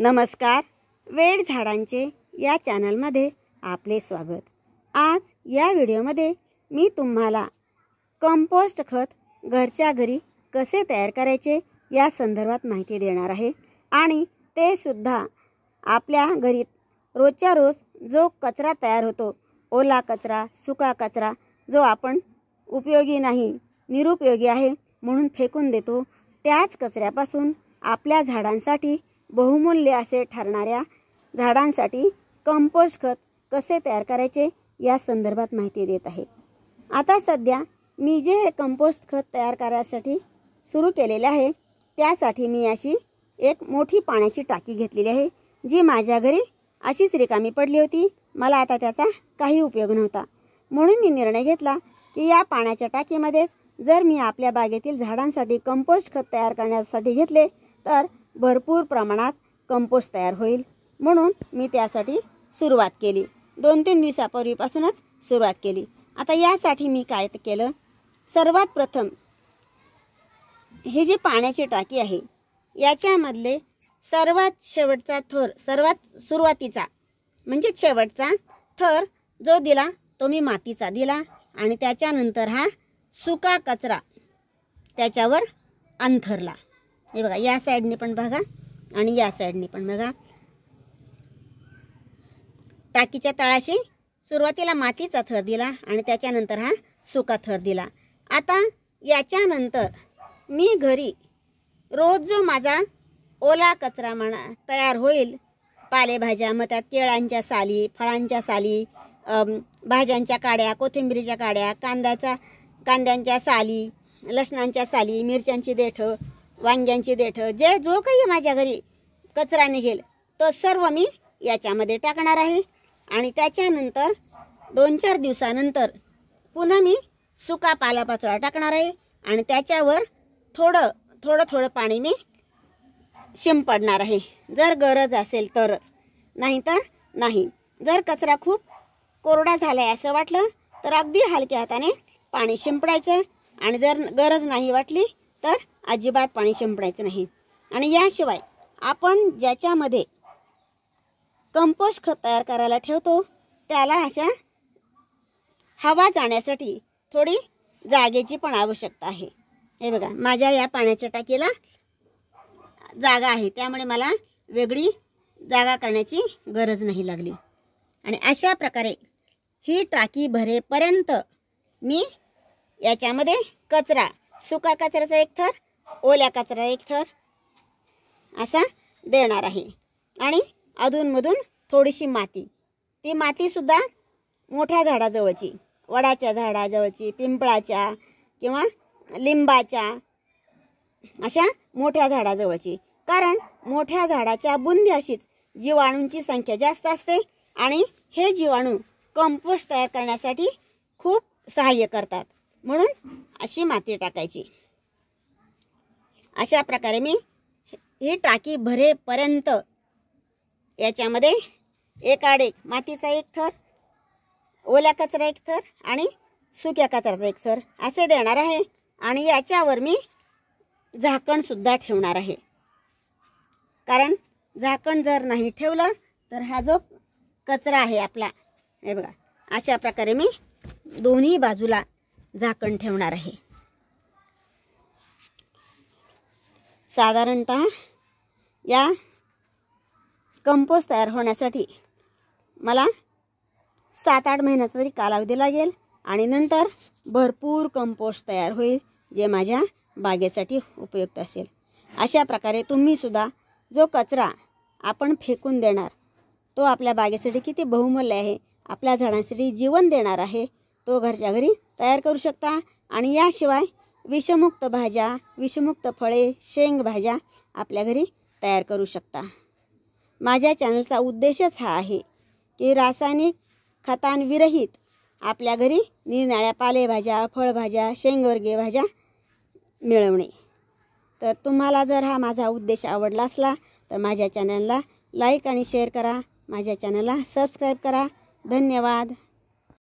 नमस्कार वेळ झाडांचे या चॅनलमध्ये आपले स्वागत आज या व्हिडिओमध्ये मी तुम्हाला कंपोस्ट खत घरच्या घरी कसे तयार करायचे या संदर्भात माहिती देणार आहे आणि ते सुद्धा आपल्या घरी रोजच्या रोज जो कचरा तयार होतो ओला कचरा सुका कचरा जो आपण उपयोगी नाही निरुपयोगी आहे म्हणून फेकून देतो त्याच कचऱ्यापासून आपल्या झाडांसाठी बहुमूल्य असे ठरणाऱ्या झाडांसाठी कंपोस्ट खत कसे तयार करायचे या संदर्भात माहिती देत आहे आता सध्या मी जे कंपोस्ट खत तयार करायसाठी सुरू केलेले आहे त्यासाठी मी अशी एक मोठी पाण्याची टाकी घेतलेली आहे जी माझ्या घरी अशीच रिकामी पडली होती मला आता त्याचा काही उपयोग नव्हता म्हणून मी निर्णय घेतला की या पाण्याच्या टाकीमध्येच जर मी आपल्या बागेतील झाडांसाठी कंपोस्ट खत तयार करण्यासाठी घेतले तर भरपूर प्रमाणात कंपोस्ट तयार होईल म्हणून मी त्यासाठी सुरुवात केली दोन तीन दिवसापूर्वीपासूनच सुरुवात केली आता यासाठी मी काय केलं सर्वात प्रथम हे जे पाण्याची टाकी आहे याच्यामधले सर्वात शेवटचा थर सर्वात सुरुवातीचा म्हणजे शेवटचा थर जो दिला तो मी मातीचा दिला आणि त्याच्यानंतर हा सुका कचरा त्याच्यावर अंथरला हे बघा या साईडने पण बघा आणि या साईडने पण बघा टाकीच्या तळाशी सुरुवातीला मातीचा थर दिला आणि त्याच्यानंतर हा सुका थर दिला आता याच्यानंतर मी घरी रोज जो माझा ओला कचरा म्हणा तयार होईल पालेभाज्या मग त्यात केळांच्या साली फळांच्या साली भाज्यांच्या काड्या कोथिंबीरीच्या काड्या कांद्याचा कांद्यांच्या साली लसणांच्या साली मिरच्यांची देठं वांग्यांची देठं जे जो काही माझ्या घरी कचरा निघेल तो सर्व मी याच्यामध्ये टाकणार आहे आणि त्याच्यानंतर दोन चार दिवसानंतर पुन्हा मी सुका पालापाचोळा टाकणार आहे आणि त्याच्यावर थोडं थोडं थोडं पाणी मी शिंपडणार आहे जर गरज असेल तरच नाही तर नाही जर कचरा खूप कोरडा झाला आहे असं वाटलं तर अगदी हलक्या हाताने पाणी शिंपडायचं आणि जर गरज नाही वाटली तर अजिबात पाणी शिंपडायचं नाही आणि याशिवाय आपण ज्याच्यामध्ये कंपोस्ट खत तयार करायला ठेवतो त्याला अशा हवा जाण्यासाठी थोडी जागेची पण आवश्यकता आहे हे बघा माझ्या या पाण्याच्या टाकीला जागा आहे त्यामुळे मला वेगळी जागा करण्याची गरज नाही लागली आणि अशा प्रकारे ही टाकी भरेपर्यंत मी याच्यामध्ये कचरा सुका कचऱ्याचा एक थर ओल्या कचरा एक थर असा देणार आहे आणि अधूनमधून थोडीशी माती ती मातीसुद्धा मोठ्या झाडाजवळची वडाच्या झाडाजवळची पिंपळाच्या किंवा लिंबाच्या अशा मोठ्या झाडाजवळची कारण मोठ्या झाडाच्या बुंद्याशीच जीवाणूंची संख्या जास्त असते आणि हे जीवाणू कंपोस्ट तयार करण्यासाठी खूप सहाय्य करतात म्हणून अशी माती टाकायची अशा प्रकारे मी ही टाकी भरेपर्यंत याच्यामध्ये एक आडे मातीचा एक थर ओल्या कचरा एक थर आणि सुक्या कचऱ्याचा एक थर असे देणार आहे आणि याच्यावर मी झाकणसुद्धा ठेवणार आहे कारण झाकण जर नाही ठेवलं तर हा जो कचरा आहे आपला हे बघा अशा प्रकारे मी दोन्ही बाजूला झाकण ठेवणार आहे साधारणत या कंपोस्ट तयार होण्यासाठी मला सात आठ महिन्याचा तरी कालावधी लागेल आणि नंतर भरपूर कंपोस्ट तयार होईल जे माझ्या बागेसाठी उपयुक्त असेल अशा प्रकारे तुम्हीसुद्धा जो कचरा आपण फेकून देणार तो आपल्या बागेसाठी किती बहुमूल्य आहे आपल्या झाडांसाठी जीवन देणार आहे तो घरच्या घरी तयार करू शकता आणि याशिवाय विषमुक्त भाज्या विषमुक्त फळे शेंग भाज्या आपल्या घरी तयार करू शकता माझ्या चॅनलचा उद्देशच हा आहे की रासायनिक खतांविरहित आपल्या घरी निनाळ्या पालेभाज्या फळभाज्या शेंगवर्गीय भाज्या मिळवणे तर तुम्हाला जर हा माझा उद्देश आवडला असला तर माझ्या चॅनलला लाईक आणि शेअर करा माझ्या चॅनलला सबस्क्राईब करा धन्यवाद